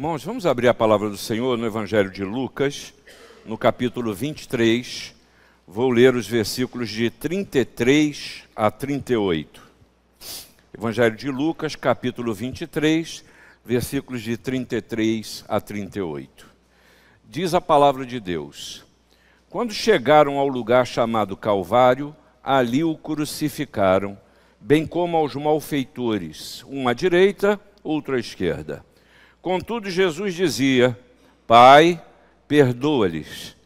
Irmãos, vamos abrir a palavra do Senhor no Evangelho de Lucas, no capítulo 23. Vou ler os versículos de 33 a 38. Evangelho de Lucas, capítulo 23, versículos de 33 a 38. Diz a palavra de Deus: Quando chegaram ao lugar chamado Calvário, ali o crucificaram, bem como aos malfeitores, um à direita, outro à esquerda. Contudo, Jesus dizia: Pai, perdoa-lhes,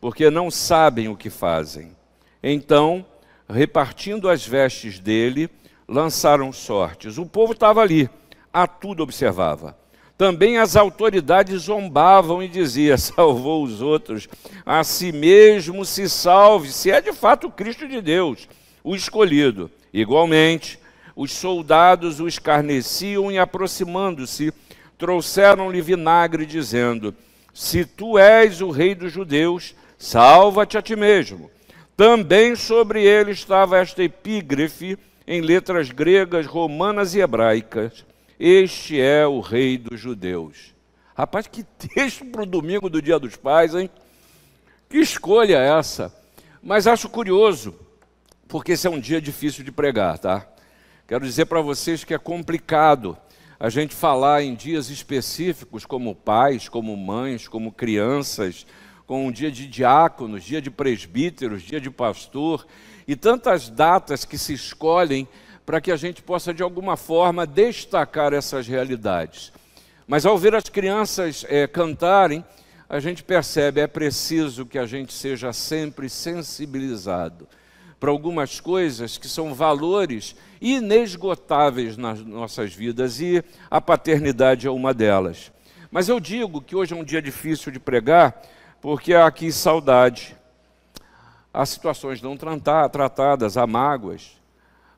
porque não sabem o que fazem. Então, repartindo as vestes dele, lançaram sortes. O povo estava ali, a tudo observava. Também as autoridades zombavam e diziam: Salvou os outros, a si mesmo se salve, se é de fato o Cristo de Deus, o escolhido. Igualmente, os soldados o escarneciam e aproximando-se, trouxeram-lhe vinagre, dizendo: Se tu és o rei dos judeus, salva-te a ti mesmo. Também sobre ele estava esta epígrafe em letras gregas, romanas e hebraicas: Este é o rei dos judeus. Rapaz, que texto para o domingo do Dia dos Pais, hein? Que escolha é essa! Mas acho curioso, porque esse é um dia difícil de pregar, tá? Quero dizer para vocês que é complicado a gente falar em dias específicos, como pais, como mães, como crianças, com um dia de diáconos, dia de presbíteros, dia de pastor, e tantas datas que se escolhem para que a gente possa, de alguma forma, destacar essas realidades. Mas ao ver as crianças é, cantarem, a gente percebe, é preciso que a gente seja sempre sensibilizado para algumas coisas que são valores inesgotáveis nas nossas vidas e a paternidade é uma delas. Mas eu digo que hoje é um dia difícil de pregar, porque há aqui saudade, há situações não tratadas, há mágoas.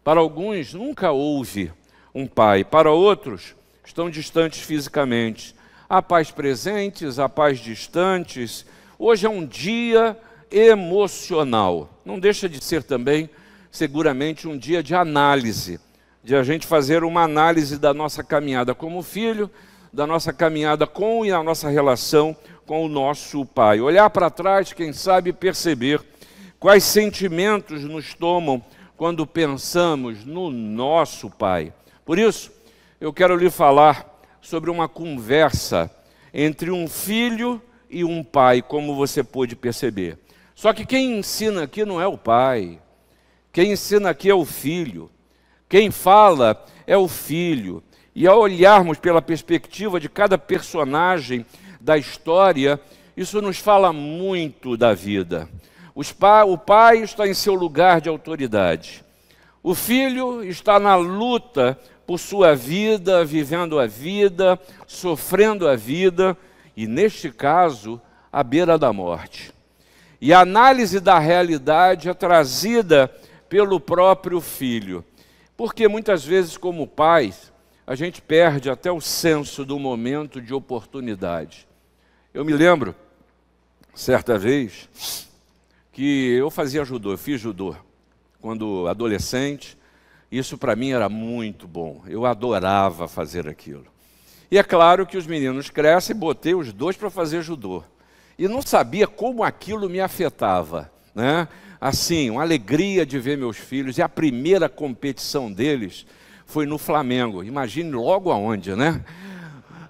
Para alguns nunca houve um pai, para outros estão distantes fisicamente. Há pais presentes, há pais distantes. Hoje é um dia emocional. Não deixa de ser também, seguramente, um dia de análise, de a gente fazer uma análise da nossa caminhada como filho, da nossa caminhada com e a nossa relação com o nosso Pai. Olhar para trás, quem sabe perceber quais sentimentos nos tomam quando pensamos no nosso Pai. Por isso, eu quero lhe falar sobre uma conversa entre um filho e um pai, como você pôde perceber. Só que quem ensina aqui não é o pai, quem ensina aqui é o filho, quem fala é o filho. E ao olharmos pela perspectiva de cada personagem da história, isso nos fala muito da vida. Pa o pai está em seu lugar de autoridade. O filho está na luta por sua vida, vivendo a vida, sofrendo a vida, e neste caso, à beira da morte. E a análise da realidade é trazida pelo próprio filho. Porque muitas vezes, como pais, a gente perde até o senso do momento de oportunidade. Eu me lembro, certa vez, que eu fazia judô, eu fiz judô quando adolescente. Isso para mim era muito bom, eu adorava fazer aquilo. E é claro que os meninos crescem, botei os dois para fazer judô e não sabia como aquilo me afetava. Né? Assim, uma alegria de ver meus filhos, e a primeira competição deles foi no Flamengo. Imagine logo aonde, né?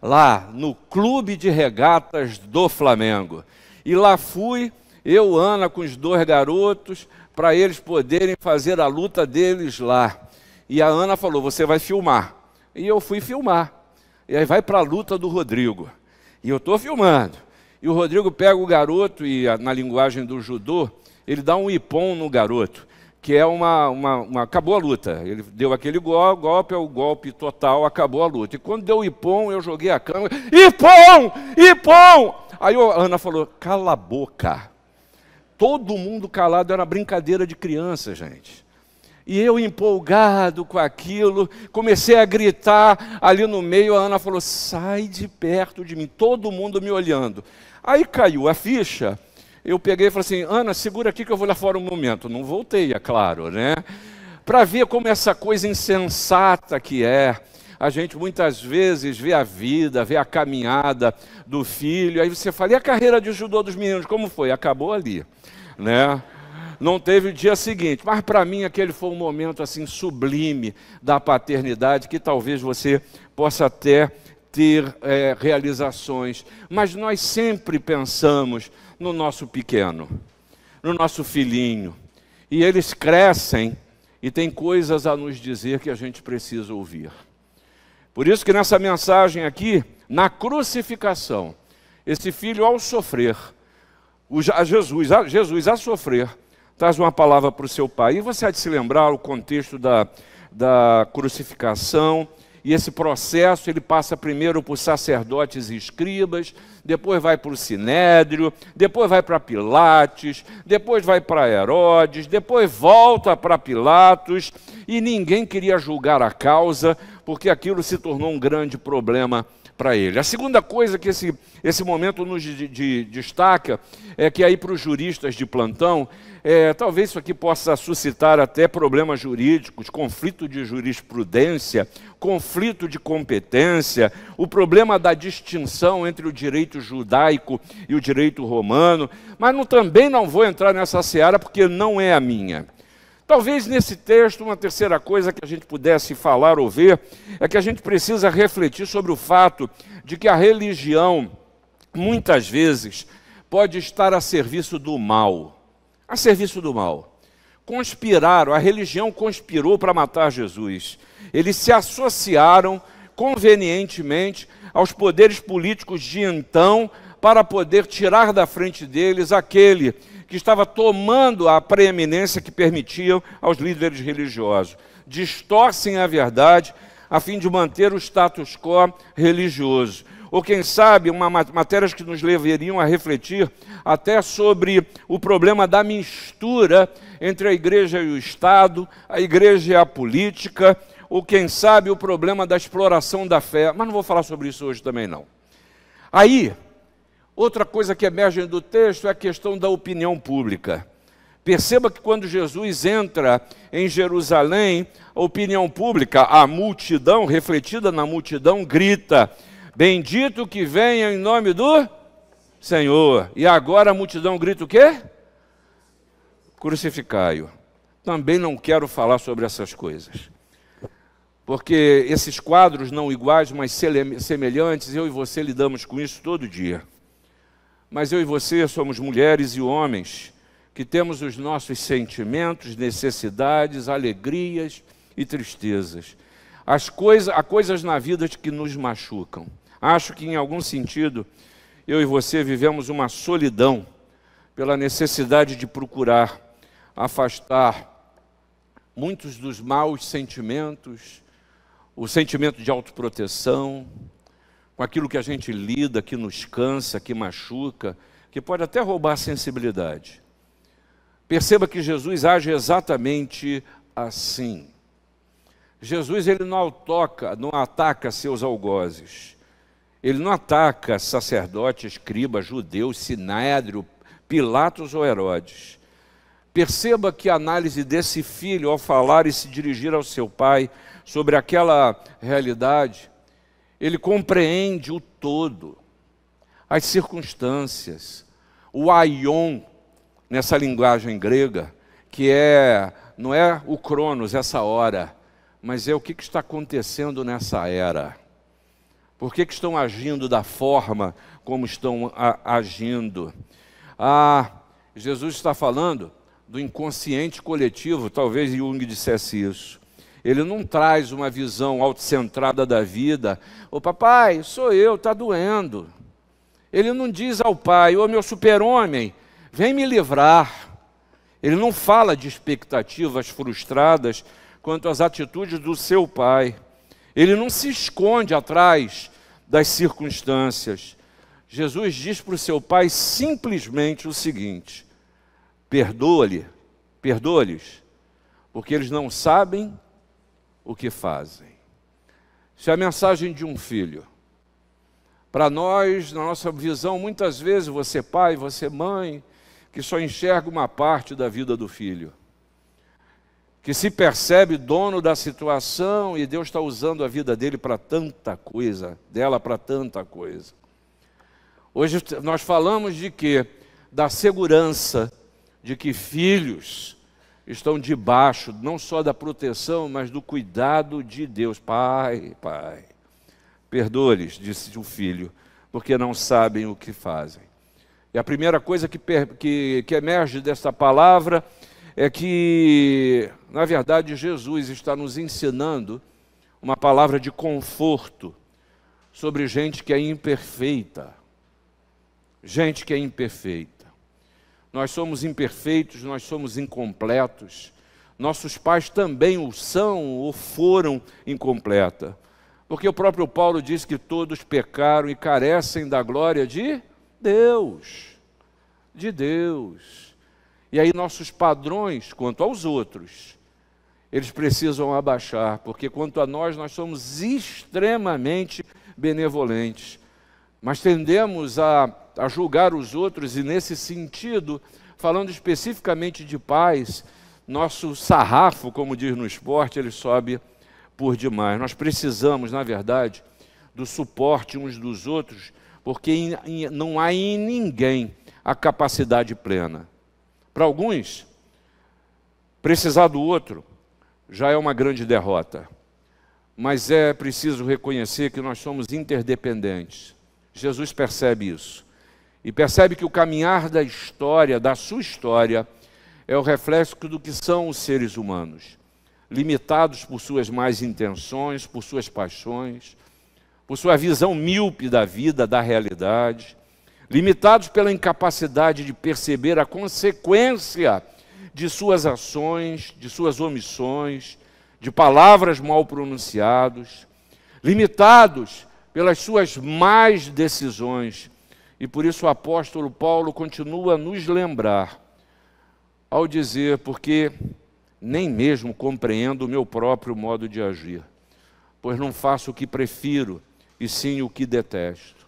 Lá, no Clube de Regatas do Flamengo. E lá fui, eu, Ana, com os dois garotos, para eles poderem fazer a luta deles lá. E a Ana falou: Você vai filmar. E eu fui filmar. E aí vai para a luta do Rodrigo. E eu estou filmando. E o Rodrigo pega o garoto e, na linguagem do judô, ele dá um ipom no garoto, que é uma, uma, uma Acabou a luta. Ele deu aquele gol, golpe, é o golpe total, acabou a luta. E quando deu o ipom, eu joguei a cama. Ipom! Ipom! Aí a Ana falou: cala a boca. Todo mundo calado, era brincadeira de criança, gente. E eu empolgado com aquilo, comecei a gritar ali no meio. A Ana falou: sai de perto de mim, todo mundo me olhando. Aí caiu a ficha, eu peguei e falei assim, Ana, segura aqui que eu vou lá fora um momento. Não voltei, é claro, né? Para ver como essa coisa insensata que é, a gente muitas vezes vê a vida, vê a caminhada do filho, aí você fala, e a carreira de judô dos meninos, como foi? Acabou ali, né? Não teve o dia seguinte, mas para mim aquele foi um momento assim sublime da paternidade que talvez você possa até ter é, realizações, mas nós sempre pensamos no nosso pequeno, no nosso filhinho. E eles crescem e têm coisas a nos dizer que a gente precisa ouvir. Por isso que nessa mensagem aqui, na crucificação, esse filho ao sofrer, o, a Jesus, a, Jesus a sofrer, traz uma palavra para o seu pai. E você há de se lembrar o contexto da, da crucificação, e esse processo ele passa primeiro por sacerdotes e escribas, depois vai para o Sinédrio, depois vai para Pilates, depois vai para Herodes, depois volta para Pilatos, e ninguém queria julgar a causa, porque aquilo se tornou um grande problema para ele. A segunda coisa que esse, esse momento nos de, de, destaca é que aí para os juristas de plantão, é, talvez isso aqui possa suscitar até problemas jurídicos, conflito de jurisprudência, conflito de competência, o problema da distinção entre o direito judaico e o direito romano, mas não, também não vou entrar nessa seara porque não é a minha. Talvez nesse texto, uma terceira coisa que a gente pudesse falar ou ver é que a gente precisa refletir sobre o fato de que a religião, muitas vezes, pode estar a serviço do mal. A serviço do mal. Conspiraram, a religião conspirou para matar Jesus. Eles se associaram convenientemente aos poderes políticos de então para poder tirar da frente deles aquele que estava tomando a preeminência que permitiam aos líderes religiosos. Distorcem a verdade a fim de manter o status quo religioso. Ou quem sabe, uma matérias que nos levariam a refletir até sobre o problema da mistura entre a igreja e o Estado, a igreja e a política, ou quem sabe o problema da exploração da fé. Mas não vou falar sobre isso hoje também não. Aí, Outra coisa que emerge do texto é a questão da opinião pública. Perceba que quando Jesus entra em Jerusalém, a opinião pública, a multidão, refletida na multidão, grita: Bendito que venha em nome do Senhor. E agora a multidão grita o quê? Crucificai-o. Também não quero falar sobre essas coisas. Porque esses quadros não iguais, mas semelhantes, eu e você lidamos com isso todo dia mas eu e você somos mulheres e homens que temos os nossos sentimentos, necessidades, alegrias e tristezas. As coisa, há coisas na vida que nos machucam. Acho que, em algum sentido, eu e você vivemos uma solidão pela necessidade de procurar afastar muitos dos maus sentimentos, o sentimento de autoproteção, com aquilo que a gente lida, que nos cansa, que machuca, que pode até roubar a sensibilidade. Perceba que Jesus age exatamente assim. Jesus ele não toca, não ataca seus algozes. Ele não ataca sacerdotes, escribas, judeus, sinédrio, Pilatos ou Herodes. Perceba que a análise desse filho ao falar e se dirigir ao seu pai sobre aquela realidade ele compreende o todo, as circunstâncias, o aion, nessa linguagem grega, que é, não é o cronos, essa hora, mas é o que, está acontecendo nessa era. Por que, estão agindo da forma como estão agindo? Ah, Jesus está falando do inconsciente coletivo, talvez Jung dissesse isso. Ele não traz uma visão autocentrada da vida. O papai, sou eu, está doendo. Ele não diz ao pai, ô meu super-homem, vem me livrar. Ele não fala de expectativas frustradas quanto às atitudes do seu pai. Ele não se esconde atrás das circunstâncias. Jesus diz para o seu pai simplesmente o seguinte: perdoa-lhe, perdoa-lhes, porque eles não sabem o que fazem. Se a mensagem de um filho, para nós, na nossa visão, muitas vezes você pai, você mãe, que só enxerga uma parte da vida do filho, que se percebe dono da situação e Deus está usando a vida dele para tanta coisa, dela para tanta coisa. Hoje nós falamos de quê? Da segurança de que filhos estão debaixo não só da proteção, mas do cuidado de Deus. Pai, Pai, perdoe lhes disse o filho, porque não sabem o que fazem. E a primeira coisa que, que, que emerge desta palavra é que, na verdade, Jesus está nos ensinando uma palavra de conforto sobre gente que é imperfeita. Gente que é imperfeita. Nós somos imperfeitos, nós somos incompletos. Nossos pais também o são ou foram incompleta. Porque o próprio Paulo diz que todos pecaram e carecem da glória de Deus. De Deus. E aí nossos padrões quanto aos outros, eles precisam abaixar, porque quanto a nós, nós somos extremamente benevolentes mas tendemos a, a julgar os outros, e nesse sentido, falando especificamente de paz, nosso sarrafo, como diz no esporte, ele sobe por demais. Nós precisamos, na verdade, do suporte uns dos outros, porque em, em, não há em ninguém a capacidade plena. Para alguns, precisar do outro já é uma grande derrota, mas é preciso reconhecer que nós somos interdependentes. Jesus percebe isso. E percebe que o caminhar da história, da sua história, é o reflexo do que são os seres humanos, limitados por suas más intenções, por suas paixões, por sua visão míope da vida, da realidade, limitados pela incapacidade de perceber a consequência de suas ações, de suas omissões, de palavras mal pronunciadas, limitados pelas suas más decisões. E por isso o apóstolo Paulo continua a nos lembrar ao dizer, porque nem mesmo compreendo o meu próprio modo de agir, pois não faço o que prefiro, e sim o que detesto.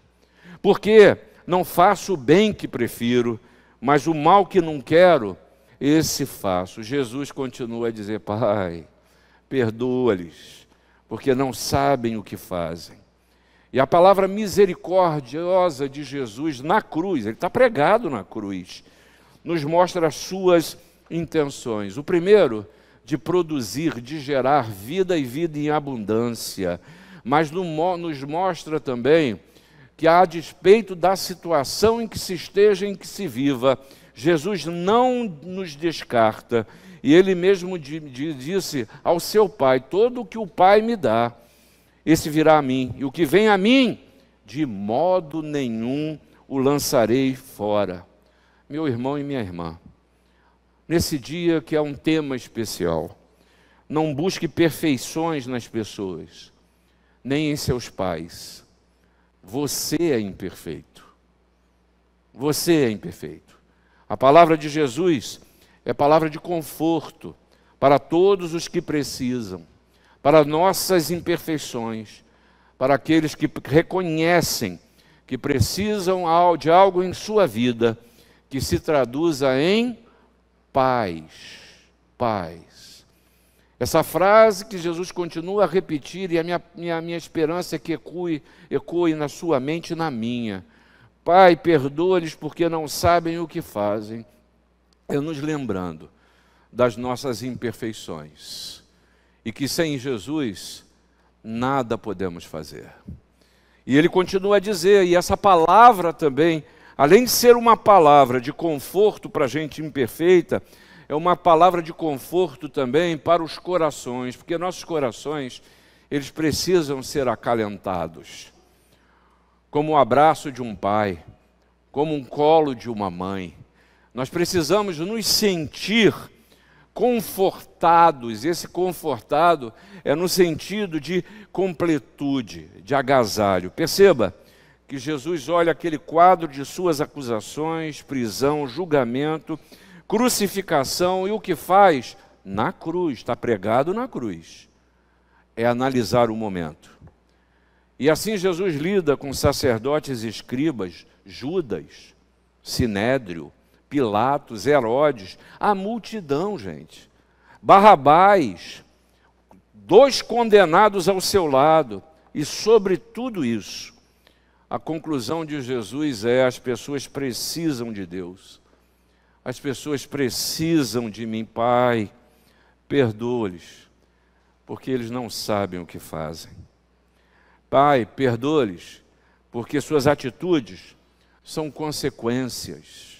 Porque não faço o bem que prefiro, mas o mal que não quero, esse faço. Jesus continua a dizer: Pai, perdoa-lhes, porque não sabem o que fazem. E a palavra misericordiosa de Jesus na cruz, ele está pregado na cruz, nos mostra as suas intenções. O primeiro, de produzir, de gerar vida e vida em abundância, mas nos mostra também que, a despeito da situação em que se esteja, em que se viva, Jesus não nos descarta. E ele mesmo disse ao seu Pai: Todo o que o Pai me dá, esse virá a mim, e o que vem a mim, de modo nenhum o lançarei fora. Meu irmão e minha irmã, nesse dia que é um tema especial, não busque perfeições nas pessoas, nem em seus pais. Você é imperfeito. Você é imperfeito. A palavra de Jesus é palavra de conforto para todos os que precisam para nossas imperfeições, para aqueles que reconhecem que precisam de algo em sua vida que se traduza em paz. Paz. Essa frase que Jesus continua a repetir, e a minha, minha, minha esperança é que ecoe, ecoe na sua mente e na minha. Pai, perdoa-lhes porque não sabem o que fazem. É nos lembrando das nossas imperfeições e que sem Jesus nada podemos fazer. E ele continua a dizer, e essa palavra também, além de ser uma palavra de conforto para a gente imperfeita, é uma palavra de conforto também para os corações, porque nossos corações, eles precisam ser acalentados. Como o abraço de um pai, como um colo de uma mãe. Nós precisamos nos sentir confortados. Esse confortado é no sentido de completude, de agasalho. Perceba que Jesus olha aquele quadro de suas acusações, prisão, julgamento, crucificação e o que faz? Na cruz, está pregado na cruz. É analisar o momento. E assim Jesus lida com sacerdotes e escribas, Judas, Sinédrio, Pilatos, Herodes, a multidão, gente. Barrabás, dois condenados ao seu lado, e sobre tudo isso, a conclusão de Jesus é: as pessoas precisam de Deus. As pessoas precisam de mim, Pai. Perdoa-lhes, porque eles não sabem o que fazem. Pai, perdoa-lhes, porque suas atitudes são consequências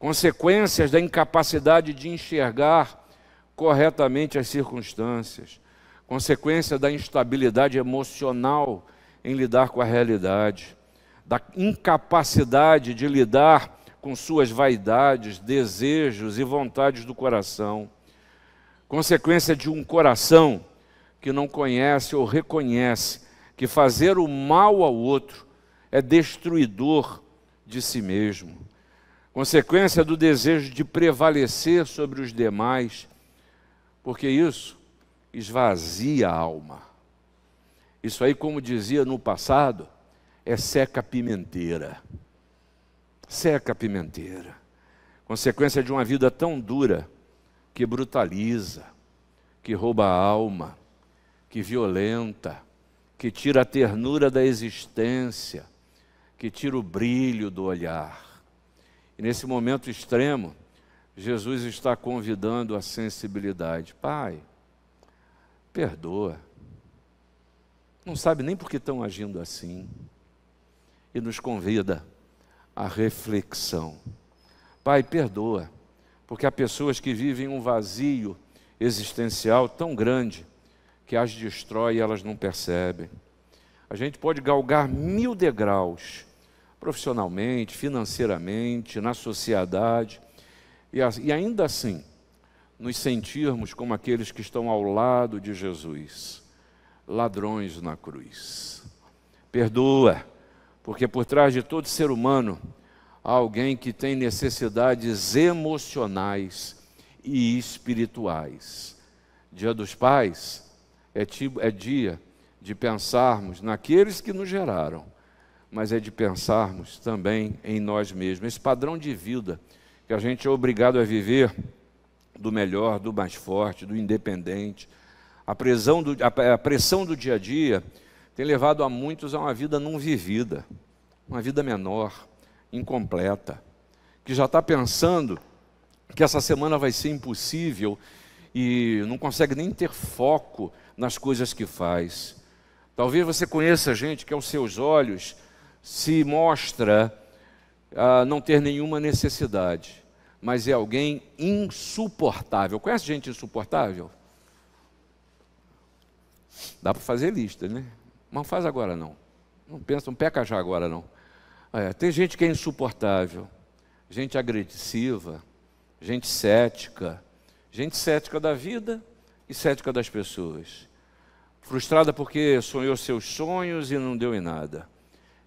consequências da incapacidade de enxergar corretamente as circunstâncias, consequência da instabilidade emocional em lidar com a realidade, da incapacidade de lidar com suas vaidades, desejos e vontades do coração, consequência de um coração que não conhece ou reconhece que fazer o mal ao outro é destruidor de si mesmo consequência do desejo de prevalecer sobre os demais, porque isso esvazia a alma. Isso aí, como dizia no passado, é seca pimenteira. Seca pimenteira. Consequência de uma vida tão dura que brutaliza, que rouba a alma, que violenta, que tira a ternura da existência, que tira o brilho do olhar. E nesse momento extremo, Jesus está convidando a sensibilidade. Pai, perdoa. Não sabe nem por que estão agindo assim. E nos convida à reflexão. Pai, perdoa, porque há pessoas que vivem um vazio existencial tão grande que as destrói e elas não percebem. A gente pode galgar mil degraus profissionalmente, financeiramente, na sociedade, e, e ainda assim nos sentirmos como aqueles que estão ao lado de Jesus, ladrões na cruz. Perdoa, porque por trás de todo ser humano há alguém que tem necessidades emocionais e espirituais. Dia dos Pais é, tipo, é dia de pensarmos naqueles que nos geraram mas é de pensarmos também em nós mesmos. Esse padrão de vida que a gente é obrigado a viver do melhor, do mais forte, do independente. A pressão do, a pressão do dia a dia tem levado a muitos a uma vida não vivida, uma vida menor, incompleta, que já está pensando que essa semana vai ser impossível e não consegue nem ter foco nas coisas que faz. Talvez você conheça gente que aos seus olhos se mostra uh, não ter nenhuma necessidade, mas é alguém insuportável. Conhece gente insuportável? Dá para fazer lista, né? Mas não faz agora não. Não pensa, não peca já agora não. É, tem gente que é insuportável, gente agressiva, gente cética, gente cética da vida e cética das pessoas. Frustrada porque sonhou seus sonhos e não deu em nada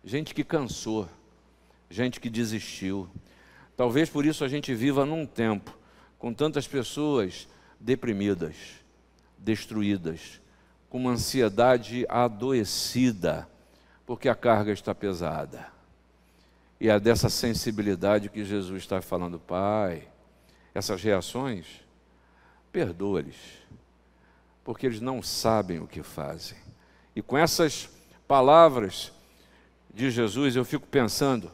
gente que cansou, gente que desistiu. Talvez por isso a gente viva num tempo com tantas pessoas deprimidas, destruídas, com uma ansiedade adoecida, porque a carga está pesada. E é dessa sensibilidade que Jesus está falando, Pai, essas reações, perdoa-lhes, porque eles não sabem o que fazem. E com essas palavras, de Jesus, eu fico pensando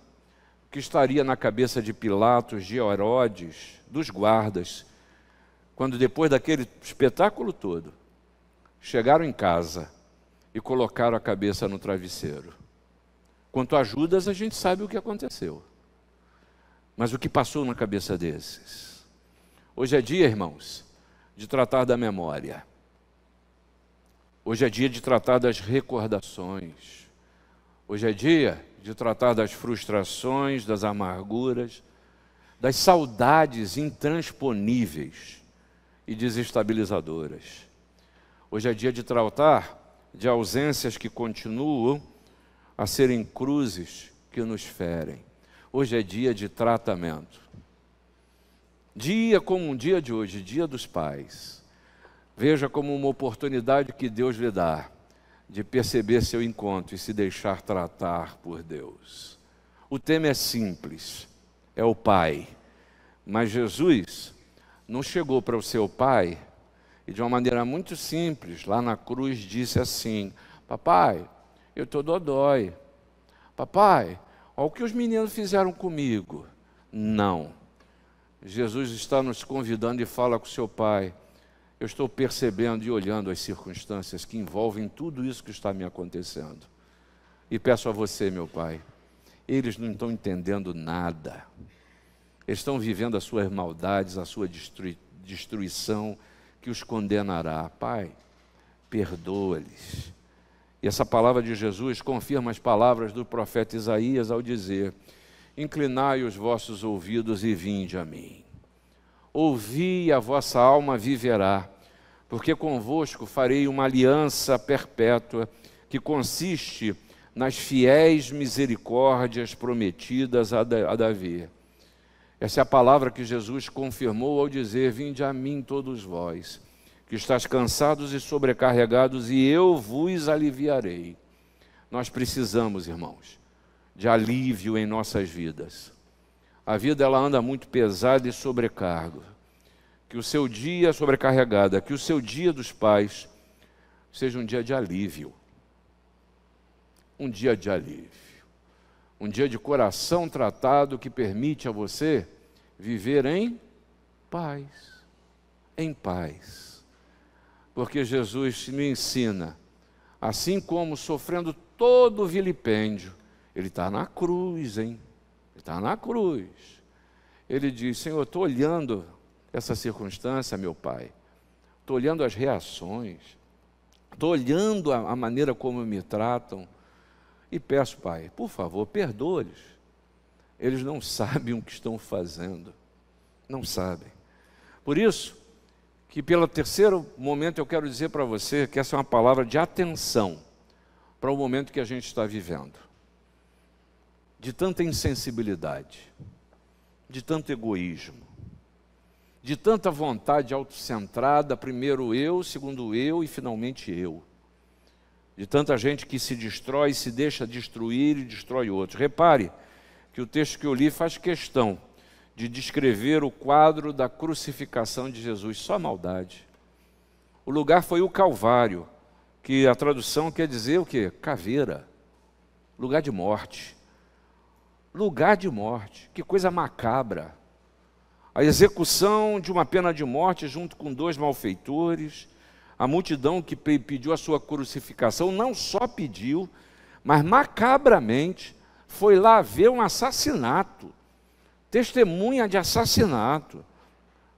o que estaria na cabeça de Pilatos, de Herodes, dos guardas, quando depois daquele espetáculo todo, chegaram em casa e colocaram a cabeça no travesseiro. Quanto a Judas, a gente sabe o que aconteceu. Mas o que passou na cabeça desses? Hoje é dia, irmãos, de tratar da memória. Hoje é dia de tratar das recordações. Hoje é dia de tratar das frustrações, das amarguras, das saudades intransponíveis e desestabilizadoras. Hoje é dia de tratar de ausências que continuam a serem cruzes que nos ferem. Hoje é dia de tratamento. Dia como um dia de hoje, dia dos pais. Veja como uma oportunidade que Deus lhe dá de perceber seu encontro e se deixar tratar por Deus. O tema é simples, é o Pai. Mas Jesus não chegou para o seu Pai e, de uma maneira muito simples, lá na cruz disse assim: Papai, eu estou dodói. Papai, olha o que os meninos fizeram comigo. Não. Jesus está nos convidando e fala com seu Pai: eu estou percebendo e olhando as circunstâncias que envolvem tudo isso que está me acontecendo. E peço a você, meu Pai, eles não estão entendendo nada. Eles estão vivendo as suas maldades, a sua destruição que os condenará. Pai, perdoa-lhes. E essa palavra de Jesus confirma as palavras do profeta Isaías ao dizer: Inclinai os vossos ouvidos e vinde a mim. Ouvi a vossa alma viverá, porque convosco farei uma aliança perpétua que consiste nas fiéis misericórdias prometidas a Davi. Essa é a palavra que Jesus confirmou ao dizer: Vinde a mim todos vós, que estáis cansados e sobrecarregados, e eu vos aliviarei. Nós precisamos, irmãos, de alívio em nossas vidas. A vida ela anda muito pesada e sobrecarga, Que o seu dia é sobrecarregada, que o seu dia dos pais seja um dia de alívio. Um dia de alívio. Um dia de coração tratado que permite a você viver em paz. Em paz. Porque Jesus me ensina, assim como sofrendo todo vilipêndio, ele está na cruz, hein? está na cruz. Ele diz: Senhor, estou olhando essa circunstância, meu Pai, estou olhando as reações, estou olhando a, a maneira como me tratam, e peço, Pai, por favor, perdoe lhes Eles não sabem o que estão fazendo, não sabem. Por isso, que pelo terceiro momento eu quero dizer para você que essa é uma palavra de atenção para o momento que a gente está vivendo de tanta insensibilidade, de tanto egoísmo, de tanta vontade autocentrada, primeiro eu, segundo eu e finalmente eu. De tanta gente que se destrói, se deixa destruir e destrói outros. Repare que o texto que eu li faz questão de descrever o quadro da crucificação de Jesus, só maldade. O lugar foi o Calvário, que a tradução quer dizer o quê? Caveira, lugar de morte lugar de morte, que coisa macabra. A execução de uma pena de morte junto com dois malfeitores, a multidão que pediu a sua crucificação não só pediu, mas macabramente foi lá ver um assassinato, testemunha de assassinato.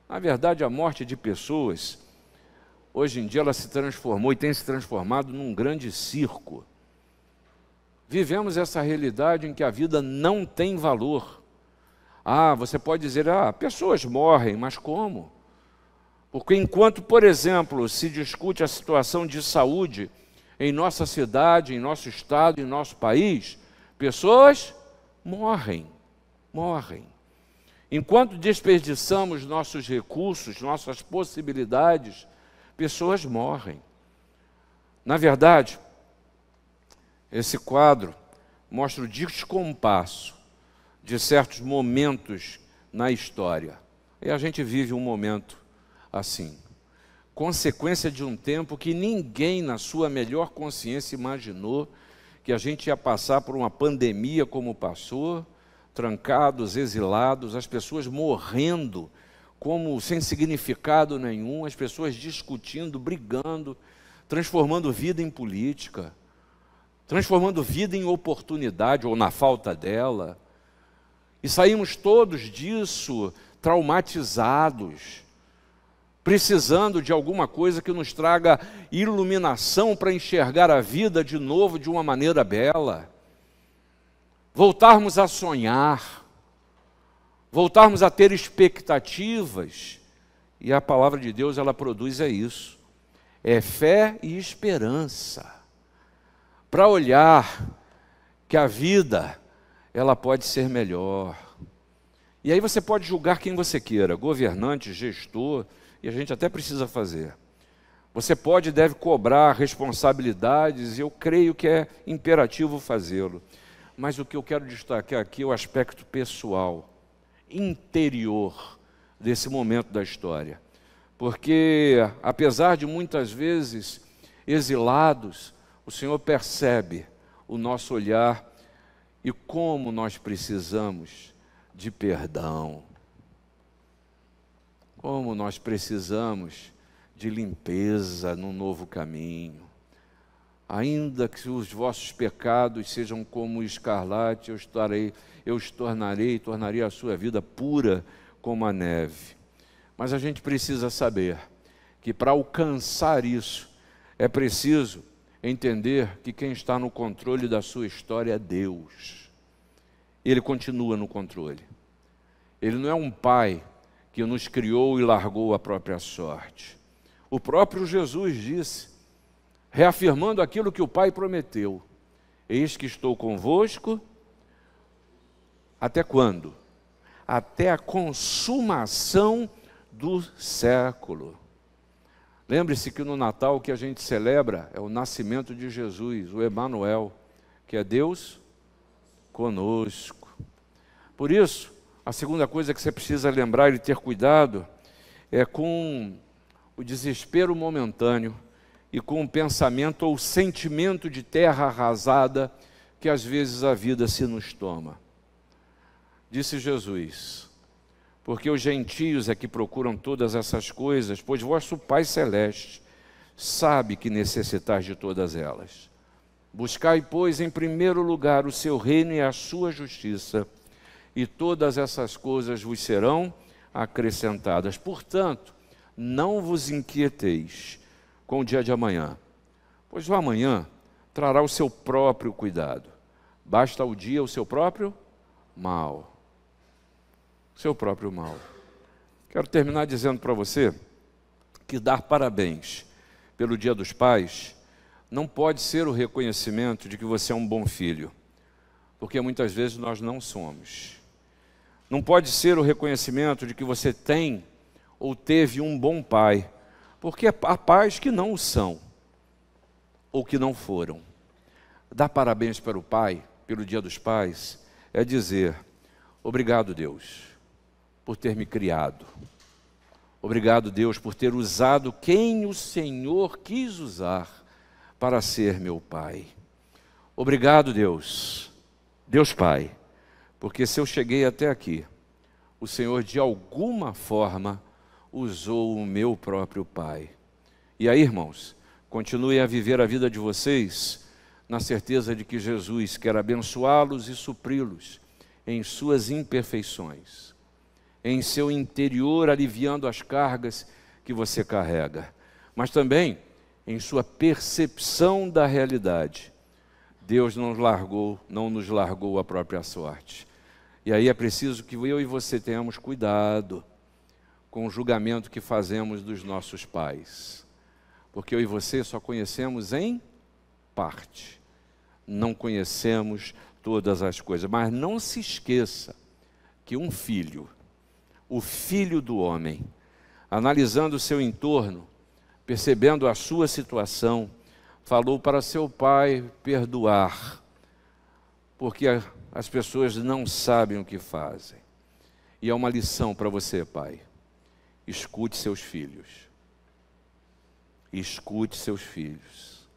Na verdade, a morte de pessoas, hoje em dia, ela se transformou e tem se transformado num grande circo Vivemos essa realidade em que a vida não tem valor. Ah, você pode dizer, ah, pessoas morrem, mas como? Porque enquanto, por exemplo, se discute a situação de saúde em nossa cidade, em nosso estado, em nosso país, pessoas morrem, morrem. Enquanto desperdiçamos nossos recursos, nossas possibilidades, pessoas morrem. Na verdade, esse quadro mostra o descompasso de certos momentos na história. E a gente vive um momento assim, consequência de um tempo que ninguém, na sua melhor consciência, imaginou que a gente ia passar por uma pandemia como passou, trancados, exilados, as pessoas morrendo como sem significado nenhum, as pessoas discutindo, brigando, transformando vida em política transformando vida em oportunidade ou na falta dela. E saímos todos disso traumatizados, precisando de alguma coisa que nos traga iluminação para enxergar a vida de novo de uma maneira bela. Voltarmos a sonhar, voltarmos a ter expectativas, e a palavra de Deus ela produz é isso. É fé e esperança para olhar que a vida ela pode ser melhor. E aí você pode julgar quem você queira, governante, gestor, e a gente até precisa fazer. Você pode e deve cobrar responsabilidades, e eu creio que é imperativo fazê-lo. Mas o que eu quero destacar aqui é o aspecto pessoal, interior desse momento da história. Porque, apesar de muitas vezes exilados, o Senhor percebe o nosso olhar e como nós precisamos de perdão. Como nós precisamos de limpeza num novo caminho. Ainda que os vossos pecados sejam como escarlate, eu estarei, eu os tornarei, tornarei a sua vida pura como a neve. Mas a gente precisa saber que para alcançar isso é preciso entender que quem está no controle da sua história é Deus. Ele continua no controle. Ele não é um pai que nos criou e largou a própria sorte. O próprio Jesus disse, reafirmando aquilo que o Pai prometeu: Eis que estou convosco. Até quando? Até a consumação do século. Lembre-se que no Natal o que a gente celebra é o nascimento de Jesus, o Emanuel, que é Deus conosco. Por isso, a segunda coisa que você precisa lembrar e ter cuidado é com o desespero momentâneo e com o pensamento ou sentimento de terra arrasada que às vezes a vida se nos toma. Disse Jesus: porque os gentios é que procuram todas essas coisas, pois vosso Pai Celeste sabe que necessitais de todas elas. Buscai, pois, em primeiro lugar o seu reino e a sua justiça, e todas essas coisas vos serão acrescentadas. Portanto, não vos inquieteis com o dia de amanhã, pois o amanhã trará o seu próprio cuidado. Basta o dia o seu próprio mal seu próprio mal. Quero terminar dizendo para você que dar parabéns pelo Dia dos Pais não pode ser o reconhecimento de que você é um bom filho, porque muitas vezes nós não somos. Não pode ser o reconhecimento de que você tem ou teve um bom pai, porque é há pais que não o são ou que não foram. Dar parabéns para o pai, pelo Dia dos Pais, é dizer: obrigado, Deus por ter me criado. Obrigado, Deus, por ter usado quem o Senhor quis usar para ser meu Pai. Obrigado, Deus, Deus Pai, porque se eu cheguei até aqui, o Senhor de alguma forma usou o meu próprio Pai. E aí, irmãos, continue a viver a vida de vocês na certeza de que Jesus quer abençoá-los e supri-los em suas imperfeições em seu interior, aliviando as cargas que você carrega, mas também em sua percepção da realidade. Deus não nos largou, não nos largou a própria sorte. E aí é preciso que eu e você tenhamos cuidado com o julgamento que fazemos dos nossos pais. Porque eu e você só conhecemos em parte. Não conhecemos todas as coisas, mas não se esqueça que um filho o filho do homem, analisando o seu entorno, percebendo a sua situação, falou para seu pai perdoar, porque as pessoas não sabem o que fazem. E é uma lição para você, pai. Escute seus filhos. Escute seus filhos.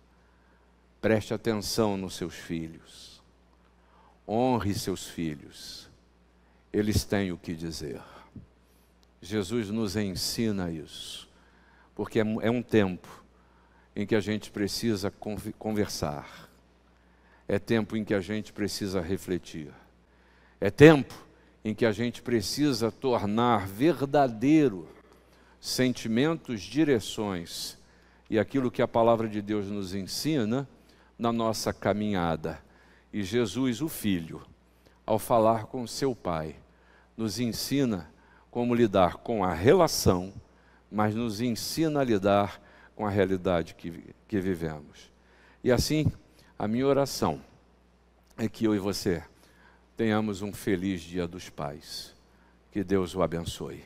Preste atenção nos seus filhos. Honre seus filhos. Eles têm o que dizer. Jesus nos ensina isso, porque é, é um tempo em que a gente precisa conversar, é tempo em que a gente precisa refletir, é tempo em que a gente precisa tornar verdadeiro sentimentos, direções e aquilo que a palavra de Deus nos ensina na nossa caminhada. E Jesus, o Filho, ao falar com seu Pai, nos ensina como lidar com a relação, mas nos ensina a lidar com a realidade que, que vivemos. E assim, a minha oração é que eu e você tenhamos um feliz Dia dos Pais. Que Deus o abençoe.